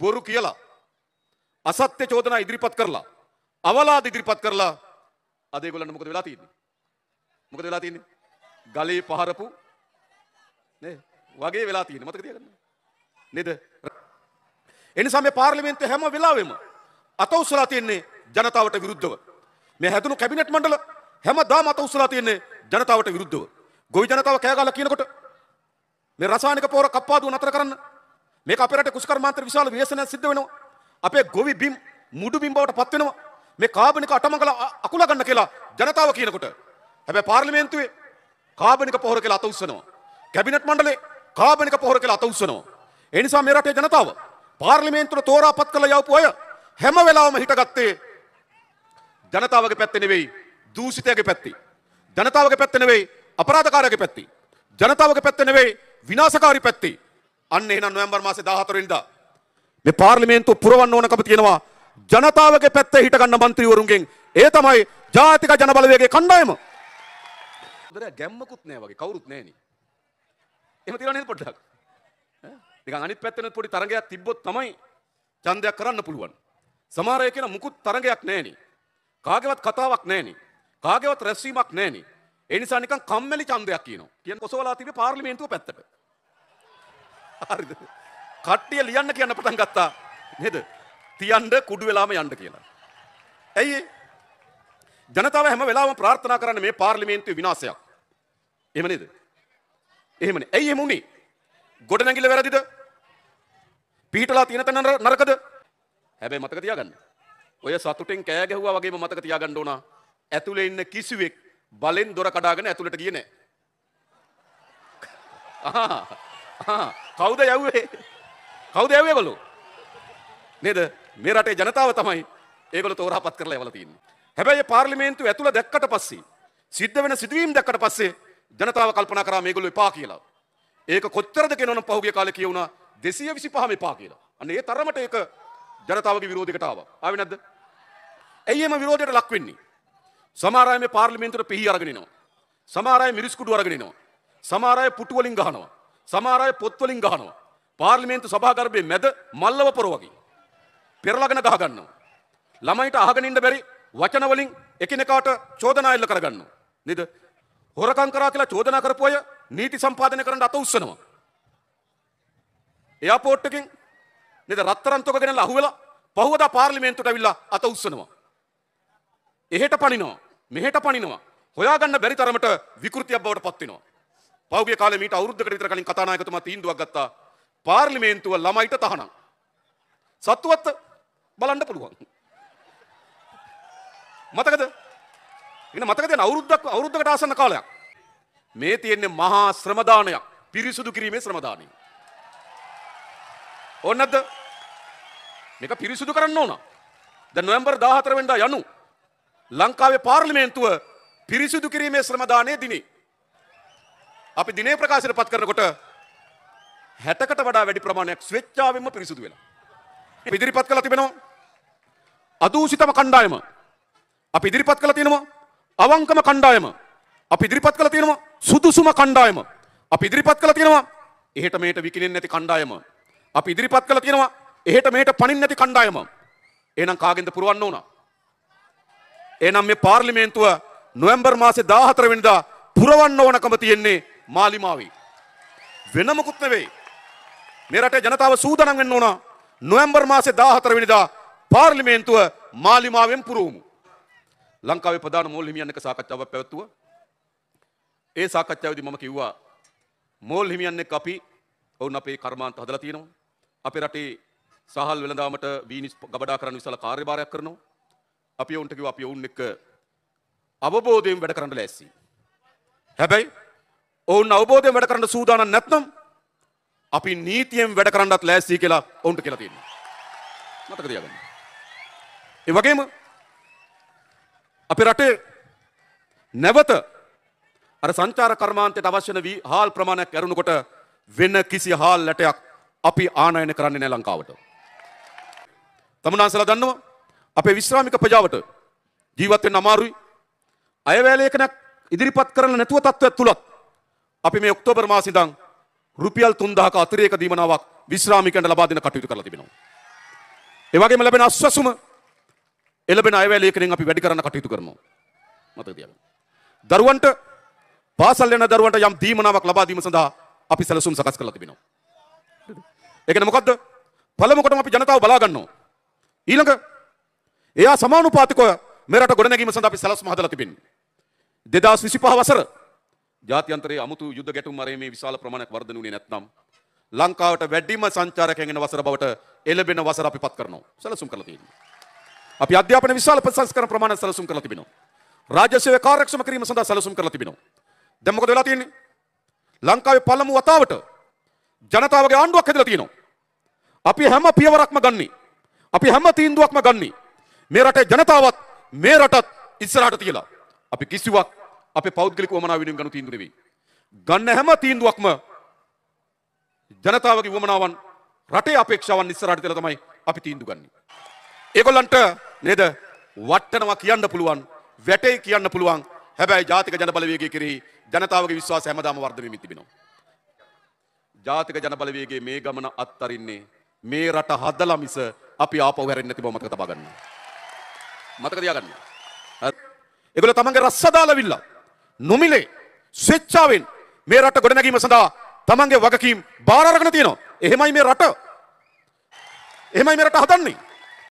බොරු කියලා අසත්‍ය චෝදනා ඉදිරිපත් කරලා අවලාද ඉදිරිපත් කරලා අද ඒගොල්ලන්ට මොකද වෙලා තියෙන්නේ? මොකද වෙලා තියෙන්නේ? ගලේ පහරපු නේ වගේ වෙලා තියෙන්නේ මතක තියාගන්න. නේද? එනිසා මේ පාර්ලිමේන්තුවේ හැම වෙලාවෙම අත උස්සලා තියෙන්නේ ජනතාවට විරුද්ධව. මේ හැදුණු කැබිනට් මණ්ඩල හැමදාම අත උස්සලා තියෙන්නේ ජනතාවට විරුද්ධව. ගොවි ජනතාව කෑගහලා කියනකොට මේ රසායනික පොර කප්පාදුව නතර කරන්න මේක අපේ රටේ කුෂ්කර්මාන්තර විශාල ව්‍යසනයක් සිද්ධ වෙනවා. අපේ ගොවි බිම් මුඩු බිම් බවට පත් වෙනවා. මේ කාබනික අටමංගල අකුලා ගන්න කියලා ජනතාව කියනකොට. හැබැයි පාර්ලිමේන්තුවේ කාබනික පොහොර කියලා අත උස්සනවා. කැබිනට් මණ්ඩලේ කාබනික පොහොර කියලා අත උස්සනවා. ඒ නිසා මේ රටේ ජනතාව පාර්ලිමේන්තුවට තෝරාපත් කරලා යවපු අය හැම වෙලාවෙම හිටගත්තේ ජනතාවගේ පැත්තේ නෙවෙයි දූෂිතයාගේ පැත්තේ. ජනතාවගේ පැත්තේ නෙවෙයි අපරාධකාරයාගේ පැත්තේ. ජනතාවගේ පැත්තේ නෙවෙයි විනාශකාරී පැත්තේ. අන්න එහෙනම් නොවැම්බර් මාසේ 14 වෙනිදා මේ පාර්ලිමේන්තුව පුරවන්න ඕනකම තියෙනවා ජනතාවගේ පැත්තේ හිටගන්න മന്ത്രിවරුන්ගෙන් ඒ තමයි ජාතික ජනබලවේගයේ කණ්ඩායම. උදේ ගැම්මකුත් නැහැ වගේ කවුරුත් නැහෙනි. එහෙම තියලා නේද පොඩ්ඩක්. නිකන් අනිත් පැත්තෙනුත් පොඩි තරඟයක් තිබ්බොත් තමයි ඡන්දයක් කරන්න පුළුවන්. සමහර අය කියන මුකුත් තරඟයක් නැහෙනි. කාගේවත් කතාවක් නැහෙනි. කාගේවත් රැස්වීමක් නැහෙනි. ඒ නිසා නිකන් කම්මැලි ඡන්දයක් කියනවා. කියන කොසවලා තිබේ පාර්ලිමේන්තුව පැත්තට. හරිද? කට්ටිය ලියන්න කියන්න පටන් ගත්තා. නේද? තියන්න කුඩු වෙලාම යන්න කියලා. ඇයි ජනතාව හැම වෙලාවම ප්‍රාර්ථනා කරන්නේ මේ පාර්ලිමේන්තුවේ විනාශයක්. එහෙම නේද? එහෙමනේ. ඇයි එහෙම උනේ? ගොඩනැගිල්ල වැරදිද? පිහිටලා තියෙන තැන නරකද? හැබැයි මතක තියාගන්න. ඔය සතුටෙන් කෑ ගැහුවා වගේම මතක තියාගන්න ඕන. ඇතුලේ ඉන්න කිසිවෙක් බලෙන් දොර කඩාගෙන ඇතුලට ගියේ නැහැ. ආහ් කවුද යව්වේ කවුද යව්වේ ඒගොල්ලෝ නේද මේ රටේ ජනතාව තමයි ඒගොල්ලෝ තෝරාපත් කරලා යවලා තින්නේ හැබැයි පාර්ලිමේන්තුව ඇතුළ දැක්කට පස්සේ සිද්ධ වෙන සිදුවීම් දැක්කට පස්සේ ජනතාව කල්පනා කරා මේගොල්ලෝ එපා කියලා ඒක කොච්චරද කියනවනම් පහුගිය කාලේ කියුණා 225 එපා කියලා අන්න ඒ තරමට ඒක ජනතාවගේ විරෝධයකට ආවා ආවේ නැද්ද ඇයි එම විරෝධයට ලක් වෙන්නේ සමහර අය මේ පාර්ලිමේන්තුවට පිහි අරගෙන එනවා සමහර අය මිරිස්කුඩු අරගෙන එනවා සමහර අය පුටු වලින් ගහනවා සමහර අය පොත්වලින් ගහනවා. පාර්ලිමේන්තු සභාගර්භයේ මැද මල්ලව පොර වගේ. පෙරලගෙන ගහ ගන්නවා. ළමයිට අහගෙන ඉන්න බැරි වචන වලින් එකිනෙකාට චෝදනා එල්ල කරගන්නවා. නේද? හොරකම් කරා කියලා චෝදනා කරපු අය නීති සම්පාදනය කරන්න අත උස්සනවා. එයාපෝට් එකෙන් නේද රත්තරන් තොග ගෙනලා අහුවෙලා පහුවදා පාර්ලිමේන්තුවට ඇවිල්ලා අත උස්සනවා. එහෙට පනිනවා. මෙහෙට පනිනවා. හොයාගන්න බැරි තරමට විකෘතියක් බවට පත් වෙනවා. පෞගිය කාලේ මීට අවුරුද්දකට විතර කලින් කතානායකතුමා තීන්දුවක් ගත්තා. පාර්ලිමේන්තුව ළමයිට තහනම්. සත්තුවත්ත බලන්න පුළුවන්. මතකද? ඉන්න මතකද යන අවුරුද්දක් අවුරුද්දකට ආසන්න කාලයක්. මේ තියෙන්නේ මහා ශ්‍රමදානයක්. පිරිසුදු කිරීමේ ශ්‍රමදානය. ඕන නැද්ද? මේක පිරිසුදු කරන්න ඕන. දැන් නොවැම්බර් 14 වෙනිදා යනු ලංකාවේ පාර්ලිමේන්තුව පිරිසුදු කිරීමේ ශ්‍රමදානයේ දිනේ අපි දිනේ ප්‍රකාශයට පත් කරනකොට 60කට වඩා වැඩි ප්‍රමාණයක් ස්වේච්ඡාවෙන්ම පිරිසුදු වෙලා. අපි ඉදිරිපත් කළා තිබෙනවා අදූෂිතම කණ්ඩායම. අපි ඉදිරිපත් කළා තියෙනවා අවංකම කණ්ඩායම. අපි ඉදිරිපත් කළා තියෙනවා සුදුසුම කණ්ඩායම. අපි ඉදිරිපත් කළා තියෙනවා එහෙට මෙහෙට විකිණෙන්නේ නැති කණ්ඩායම. අපි ඉදිරිපත් කළා තියෙනවා එහෙට මෙහෙට පණින්නේ නැති කණ්ඩායම. එහෙනම් කාගෙන්ද පුරවන්න ඕන? එහෙනම් මේ පාර්ලිමේන්තුව නොවැම්බර් මාසේ 14 වෙනිදා පුරවන්න ඕනකම තියෙන්නේ මා ලිමාවේ. වෙන මොකුත් නෙවෙයි. මේ රටේ ජනතාව සූදානම් වෙන්න ඕන. නොවැම්බර් මාසේ 14 වෙනිදා පාර්ලිමේන්තුව මාලිමාවෙන් පුරවමු. ලංකාවේ ප්‍රධාන මෝල් හිමියන් එක්ක සාකච්ඡාවක් පැවැත්තුවා. ඒ සාකච්ඡාවේදී මම කිව්වා මෝල් හිමියන් එක්ක අපි ඔවුන් අපේ කර්මාන්ත හදලා තියෙනවා. අපේ රටේ සහල් වෙළඳාමට වීනිස් ගබඩා කරන්න විශාල කාර්යභාරයක් කරනවා. අපි ඔවුන්ට කිව්වා අපි ඔවුන් එක්ක අවබෝධයෙන් වැඩ කරන්න ලෑස්ති. හැබැයි ඔවුන් අවබෝධයෙන් වැඩ කරන්න සූදානම් නැත්නම් අපි නීතියෙන් වැඩ කරන්නත් ලෑස්ති කියලා ඔවුන්ට කියලා තියෙනවා. මතක තියාගන්න. ඒ වගේම අපේ රටේ නැවත අර සංචාර කර්මාන්තයට අවශ්‍ය වී හාල් ප්‍රමාණයක් ඇරුණකොට වෙන කිසි හාල් ලැටයක් අපි ආනයන කරන්නේ නැහැ ලංකාවට. තමුනාන්සලා දන්නවා අපේ විශ්‍රාමික ප්‍රජාවට ජීවත් වෙන්න අමාරුයි. අයවැය ලේඛනයක් ඉදිරිපත් කරන්න නැතුව තත්ත්වයක් තුලත් අපි මේ ඔක්තෝබර් මාසිදං රුපියල් තුන්දාක අතරේක දීමනාවක් විශ්‍රාමිකන්ට ලබා දෙන කටයුතු කරලා තිබෙනවා. එවගේම ලැබෙන අස්වැසුම එළබෙන අයවැලේකෙන් අපි වැඩි කරන්න කටයුතු කරනවා. මතක තියාගන්න. දරුවන්ට පාසල් යන දරුවන්ට යම් දීමනාවක් ලබා දීම සඳහා අපි සැලසුම් සකස් කරලා තිබෙනවා. ඒ කියන්නේ මොකද්ද? පළමුවටම අපි ජනතාව බලා ගන්නවා. ඊළඟ එයා සමානුපාතිකව මෙරට ගොඩනැගීම සඳහා අපි සැලසුම් හදලා තිබෙනවා. 2025 වසර ජාත්‍යන්තරයේ අමුතු යුද්ධ ගැටුම් මරේ විශාල ප්‍රමාණයක් වර්ධන වුණේ නැත්නම් ලංකාවට වැඩිම සංචාරකයන් එන වසර බවට එළඹෙන වසර අපි පත් කරනවා. සැලසුම් කරලා තියෙනවා. අපි අධ්‍යාපන විශාල ප්‍රසංස්කරණ ප්‍රමාණයක් සැලසුම් කරලා තිබෙනවා. රාජ්‍ය සේවය කාර්යක්ෂම කිරීම සඳහා සැලසුම් කරලා තිබෙනවා. දැන් මොකද වෙලා තියෙන්නේ? ලංකාවේ පළමු වතාවට ජනතාවගේ ආණ්ඩුවක් හදලා තියෙනවා. අපි හැම පියවරක්ම ගන්නෙ. අපි හැම තීන්දුවක්ම ගන්නෙ. මේ රටේ ජනතාවත් මේ රටත් ඉස්සරහට තියලා. අපි කිසිවක් අපේ පෞද්ගලික වමනාව වෙනුවෙන් ගන්න තීන්දුව නෙවෙයි. ගන්න හැම තීන්දුවක්ම ජනතාවගේ වමනාවන් රටේ අපේක්ෂාවන් ඉස්සරහට දාලා තමයි අපි තීන්දුව ගන්නෙ. ඒගොල්ලන්ට නේද වටනවා කියන්න පුළුවන්, වැටේ කියන්න පුළුවන්. හැබැයි ජාතික ජන බලවේගය කෙරෙහි ජනතාවගේ විශ්වාසය හැමදාම වර්ධනය වෙමින් තිබෙනවා. ජාතික ජන බලවේගයේ මේ ගමන අත්හරින්නේ මේ රට හදලා මිස අපි ආපහු හැරෙන්නේ නැති බව මතක තබා ගන්න. මතක තියාගන්න. ඒගොල්ලෝ තමන්ගේ රස්ස දාලා විල්ලා නොමිලේ ස්වේච්ඡාවෙන් මේ රට ගොඩනැගීම සඳහා තමන්ගේ වගකීම් බාර අරගෙන තියෙනවා. එහෙමයි මේ රට. එහෙමයි මේ රට හදන්නේ.